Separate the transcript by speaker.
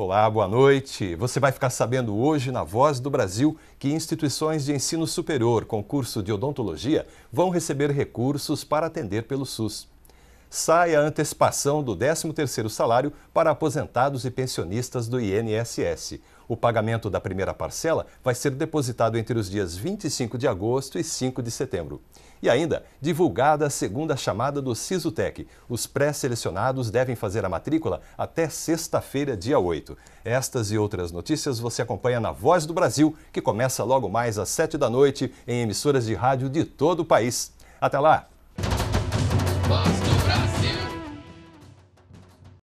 Speaker 1: Olá, boa noite. Você vai ficar sabendo hoje na Voz do Brasil que instituições de ensino superior com curso de odontologia vão receber recursos para atender pelo SUS sai a antecipação do 13º salário para aposentados e pensionistas do INSS. O pagamento da primeira parcela vai ser depositado entre os dias 25 de agosto e 5 de setembro. E ainda, divulgada a segunda chamada do SISUTEC. Os pré-selecionados devem fazer a matrícula até sexta-feira, dia 8. Estas e outras notícias você acompanha na Voz do Brasil, que começa logo mais às 7 da noite em emissoras de rádio de todo o país. Até lá!